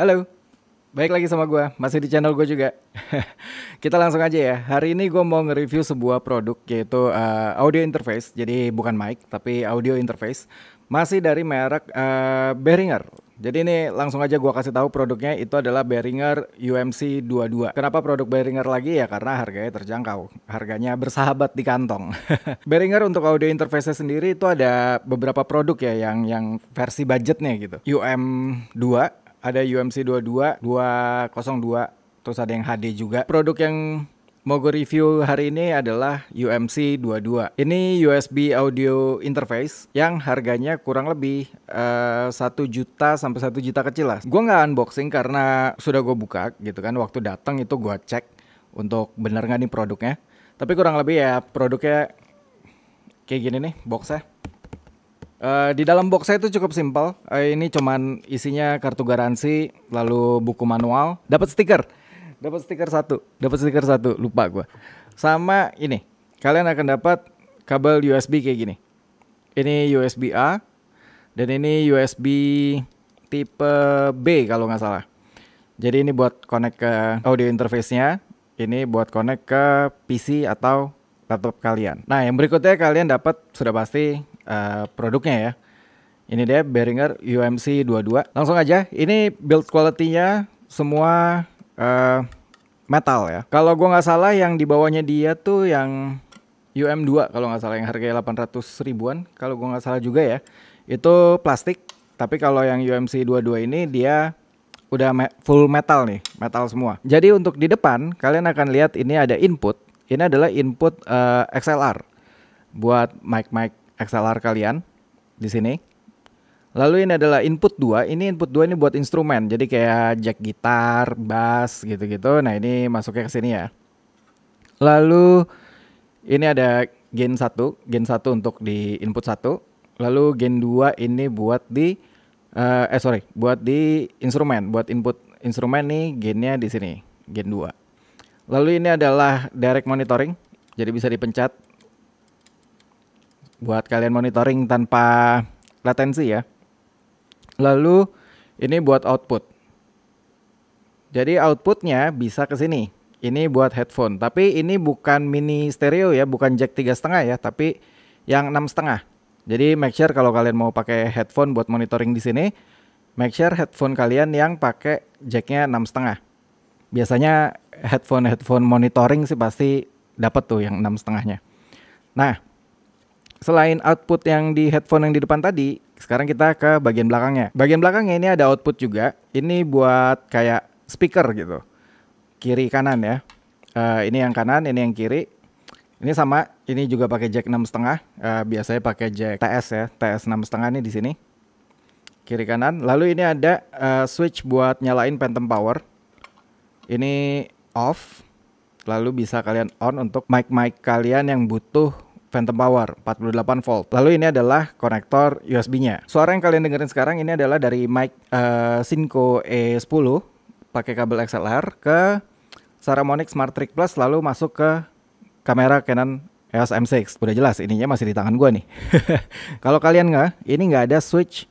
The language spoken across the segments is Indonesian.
Halo, baik lagi sama gue, masih di channel gue juga. Kita langsung aja ya. Hari ini gue mau nge-review sebuah produk yaitu uh, audio interface, jadi bukan mic tapi audio interface, masih dari merek uh, Behringer. Jadi ini langsung aja gue kasih tahu produknya itu adalah Behringer UMC 22. Kenapa produk Behringer lagi ya? Karena harganya terjangkau, harganya bersahabat di kantong. Behringer untuk audio interface sendiri itu ada beberapa produk ya yang yang versi budgetnya gitu. UM 2 ada UMC 22, 202, terus ada yang HD juga. Produk yang mau gue review hari ini adalah UMC 22. Ini USB audio interface yang harganya kurang lebih eh, satu uh, juta sampai satu juta kecil lah. Gue nggak unboxing karena sudah gue buka gitu kan. Waktu datang itu gue cek untuk bener nggak nih produknya. Tapi kurang lebih ya produknya kayak gini nih boxnya. Uh, di dalam box saya itu cukup simpel. Uh, ini cuman isinya kartu garansi, lalu buku manual, dapat stiker, dapat stiker satu, dapat stiker satu, lupa gue. Sama ini, kalian akan dapat kabel USB kayak gini. Ini USB A dan ini USB tipe B kalau nggak salah. Jadi ini buat connect ke audio interface-nya, ini buat connect ke PC atau laptop kalian. Nah, yang berikutnya kalian dapat sudah pasti Eh, produknya ya. Ini dia Behringer UMC 22. Langsung aja, ini build quality-nya semua uh, metal ya. Kalau gua nggak salah yang di bawahnya dia tuh yang UM2 kalau nggak salah yang harganya 800 ribuan kalau gua nggak salah juga ya. Itu plastik, tapi kalau yang UMC 22 ini dia udah me full metal nih, metal semua. Jadi untuk di depan kalian akan lihat ini ada input. Ini adalah input uh, eh, XLR buat mic-mic XLR kalian di sini. Lalu ini adalah input 2. Ini input 2 ini buat instrumen. Jadi kayak jack gitar, bass gitu-gitu. Nah, ini masuknya ke sini ya. Lalu ini ada gain 1, gain 1 untuk di input 1. Lalu gain 2 ini buat di uh, eh sorry, buat di instrumen, buat input instrumen nih gainnya di sini, gain 2. Lalu ini adalah direct monitoring. Jadi bisa dipencet buat kalian monitoring tanpa latensi ya. Lalu ini buat output. Jadi outputnya bisa ke sini. Ini buat headphone, tapi ini bukan mini stereo ya, bukan jack tiga setengah ya, tapi yang enam setengah. Jadi make sure kalau kalian mau pakai headphone buat monitoring di sini, make sure headphone kalian yang pakai jacknya enam setengah. Biasanya headphone headphone monitoring sih pasti dapat tuh yang enam setengahnya. Nah, selain output yang di headphone yang di depan tadi, sekarang kita ke bagian belakangnya. Bagian belakangnya ini ada output juga. Ini buat kayak speaker gitu. Kiri kanan ya. Uh, ini yang kanan, ini yang kiri. Ini sama, ini juga pakai jack 6,5. Uh, eh, biasanya pakai jack TS ya, TS setengah ini di sini. Kiri kanan. Lalu ini ada uh, switch buat nyalain phantom power. Ini off. Lalu bisa kalian on untuk mic-mic kalian yang butuh phantom power 48 volt. Lalu ini adalah konektor USB-nya. Suara yang kalian dengerin sekarang ini adalah dari mic uh, Synco E10 pakai kabel XLR ke Saramonic Smart Trick Plus lalu masuk ke kamera Canon EOS M6. Udah jelas ininya masih di tangan gua nih. Kalau kalian nggak, ini nggak ada switch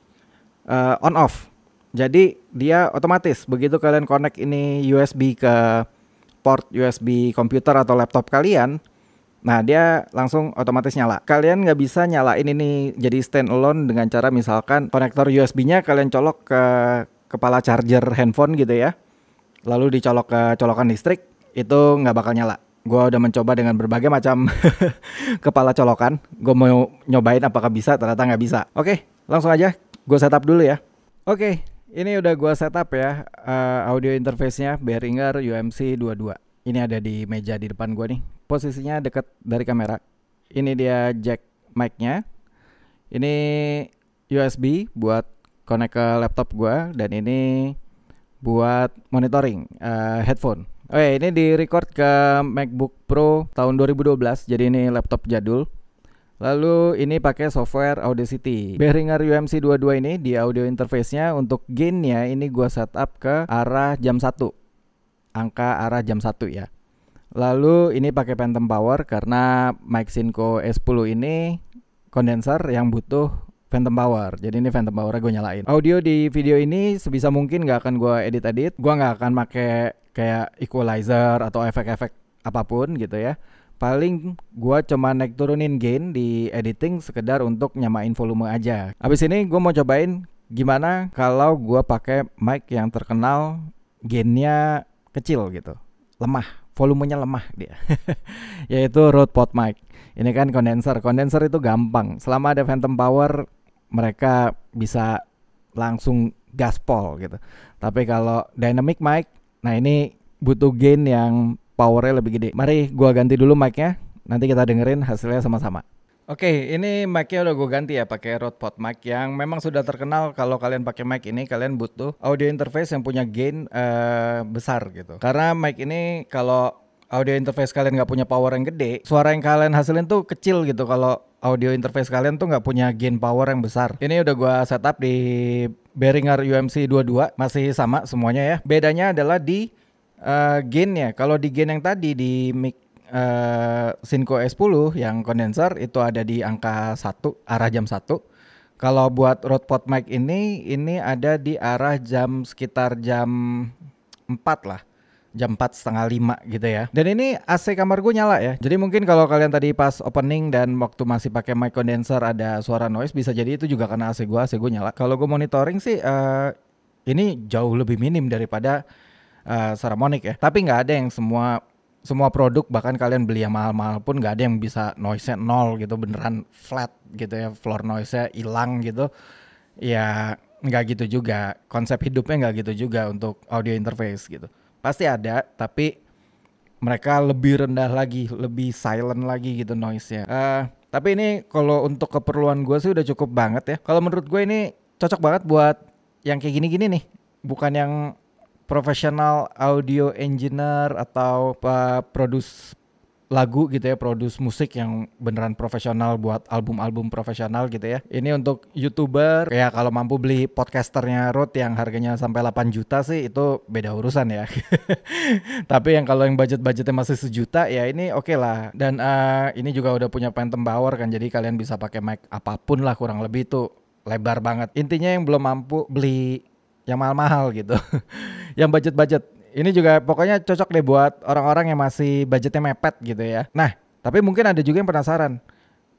uh, on off. Jadi dia otomatis begitu kalian connect ini USB ke port USB komputer atau laptop kalian, Nah dia langsung otomatis nyala. Kalian nggak bisa nyalain ini jadi stand alone dengan cara misalkan konektor USB-nya kalian colok ke kepala charger handphone gitu ya. Lalu dicolok ke colokan listrik itu nggak bakal nyala. Gue udah mencoba dengan berbagai macam kepala colokan. Gue mau nyobain apakah bisa ternyata nggak bisa. Oke langsung aja gue setup dulu ya. Oke ini udah gue setup ya uh, audio interface-nya Behringer UMC 22 ini ada di meja di depan gue nih. Posisinya dekat dari kamera. Ini dia jack mic-nya. Ini USB buat connect ke laptop gue dan ini buat monitoring uh, headphone. Oke, oh ya, ini di record ke MacBook Pro tahun 2012. Jadi ini laptop jadul. Lalu ini pakai software Audacity. Behringer UMC 22 ini di audio interface-nya untuk gain-nya ini gue setup ke arah jam 1 angka arah jam 1 ya. Lalu ini pakai phantom power karena mic Sinco S10 ini kondenser yang butuh phantom power. Jadi ini phantom power gue nyalain. Audio di video ini sebisa mungkin gak akan gue edit-edit. Gue gak akan pakai kayak equalizer atau efek-efek apapun gitu ya. Paling gue cuma naik turunin gain di editing sekedar untuk nyamain volume aja. Abis ini gue mau cobain gimana kalau gue pakai mic yang terkenal gainnya kecil gitu lemah volumenya lemah dia yaitu Rode Pod Mic ini kan kondenser kondenser itu gampang selama ada phantom power mereka bisa langsung gaspol gitu tapi kalau dynamic mic nah ini butuh gain yang powernya lebih gede mari gua ganti dulu micnya nanti kita dengerin hasilnya sama-sama Oke, okay, ini mic-nya udah gue ganti ya pakai Rode Pod mic yang memang sudah terkenal kalau kalian pakai mic ini kalian butuh audio interface yang punya gain uh, besar gitu. Karena mic ini kalau audio interface kalian nggak punya power yang gede, suara yang kalian hasilin tuh kecil gitu kalau audio interface kalian tuh nggak punya gain power yang besar. Ini udah gue setup di Behringer UMC 22 masih sama semuanya ya. Bedanya adalah di uh, gainnya. Kalau di gain yang tadi di mic Eh, e uh, S10 yang kondenser itu ada di angka 1 arah jam 1. Kalau buat Pod mic ini ini ada di arah jam sekitar jam 4 lah jam empat setengah lima gitu ya. Dan ini AC kamar gue nyala ya. Jadi mungkin kalau kalian tadi pas opening dan waktu masih pakai mic condenser ada suara noise bisa jadi itu juga karena AC gue AC gue nyala. Kalau gue monitoring sih uh, ini jauh lebih minim daripada uh, eh, Saramonic ya. Tapi nggak ada yang semua semua produk bahkan kalian beli yang mahal-mahal pun nggak ada yang bisa noise nol gitu beneran flat gitu ya floor noise-nya hilang gitu ya nggak gitu juga konsep hidupnya nggak gitu juga untuk audio interface gitu pasti ada tapi mereka lebih rendah lagi lebih silent lagi gitu noise-nya uh, tapi ini kalau untuk keperluan gue sih udah cukup banget ya kalau menurut gue ini cocok banget buat yang kayak gini-gini nih bukan yang profesional audio engineer atau uh, eh, produs lagu gitu ya, produs musik yang beneran profesional buat album-album profesional gitu ya. Ini untuk YouTuber ya kalau mampu beli podcasternya Road yang harganya sampai 8 juta sih itu beda urusan ya. Tapi yang kalau yang budget-budgetnya masih sejuta ya ini oke okay lah. Dan uh, ini juga udah punya phantom power kan jadi kalian bisa pakai mic apapun lah kurang lebih itu lebar banget. Intinya yang belum mampu beli yang mahal-mahal gitu. yang budget-budget. Ini juga pokoknya cocok deh buat orang-orang yang masih budgetnya mepet gitu ya. Nah, tapi mungkin ada juga yang penasaran.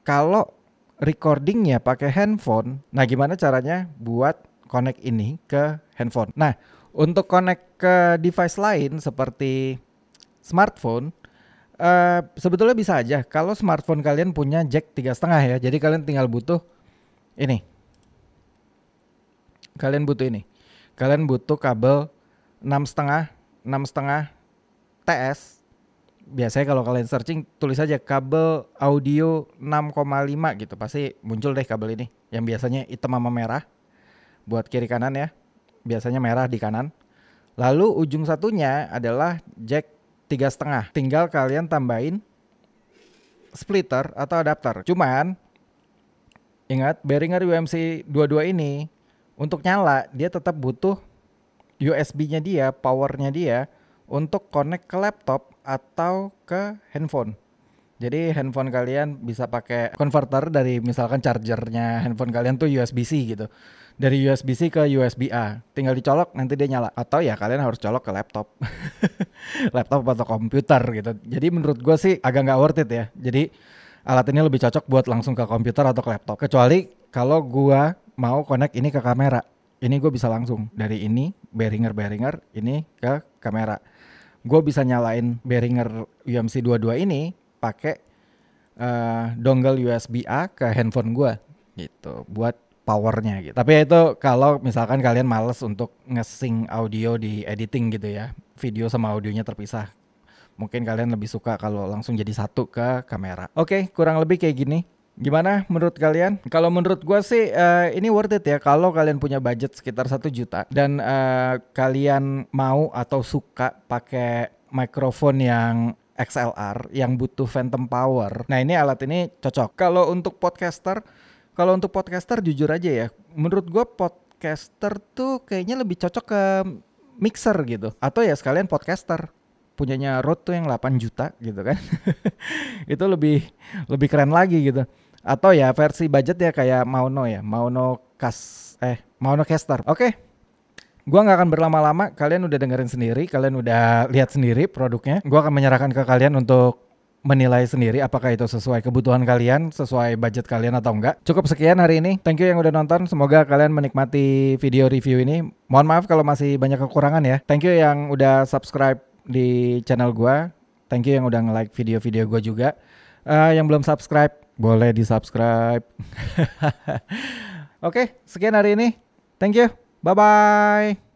Kalau recordingnya pakai handphone, nah gimana caranya buat connect ini ke handphone? Nah, untuk connect ke device lain seperti smartphone, Uh, sebetulnya bisa aja kalau smartphone kalian punya jack tiga setengah ya jadi kalian tinggal butuh ini kalian butuh ini kalian butuh kabel enam setengah enam setengah TS biasanya kalau kalian searching tulis aja kabel audio 6,5 gitu pasti muncul deh kabel ini yang biasanya hitam sama merah buat kiri kanan ya biasanya merah di kanan lalu ujung satunya adalah jack tiga setengah tinggal kalian tambahin splitter atau adapter cuman ingat bearinger UMC 22 ini untuk nyala dia tetap butuh USB-nya dia, powernya dia untuk connect ke laptop atau ke handphone. Jadi handphone kalian bisa pakai converter dari misalkan chargernya handphone kalian tuh USB-C gitu. Dari USB-C ke USB-A. Tinggal dicolok nanti dia nyala. Atau ya kalian harus colok ke laptop. laptop atau komputer gitu. Jadi menurut gue sih agak nggak worth it ya. Jadi alat ini lebih cocok buat langsung ke komputer atau ke laptop. Kecuali kalau gue mau connect ini ke kamera ini gue bisa langsung dari ini bearinger bearinger ini ke kamera gue bisa nyalain bearinger UMC 22 ini pakai uh, dongle USB A ke handphone gue gitu buat powernya gitu tapi itu kalau misalkan kalian males untuk ngesing audio di editing gitu ya video sama audionya terpisah mungkin kalian lebih suka kalau langsung jadi satu ke kamera oke kurang lebih kayak gini Gimana menurut kalian? Kalau menurut gue sih uh, ini worth it ya kalau kalian punya budget sekitar satu juta dan uh, kalian mau atau suka pakai mikrofon yang XLR yang butuh phantom power. Nah ini alat ini cocok. Kalau untuk podcaster, kalau untuk podcaster jujur aja ya, menurut gue podcaster tuh kayaknya lebih cocok ke mixer gitu atau ya sekalian podcaster punyanya Road tuh yang 8 juta gitu kan. itu lebih lebih keren lagi gitu. Atau ya versi budget ya kayak Mauno ya, Mauno Kas eh Mauno Caster. Oke. Okay. Gua nggak akan berlama-lama, kalian udah dengerin sendiri, kalian udah lihat sendiri produknya. Gua akan menyerahkan ke kalian untuk menilai sendiri apakah itu sesuai kebutuhan kalian, sesuai budget kalian atau enggak. Cukup sekian hari ini. Thank you yang udah nonton. Semoga kalian menikmati video review ini. Mohon maaf kalau masih banyak kekurangan ya. Thank you yang udah subscribe di channel gue. Thank you yang udah nge-like video-video gue juga. Uh, yang belum subscribe, boleh di-subscribe. Oke, okay, sekian hari ini. Thank you. Bye-bye.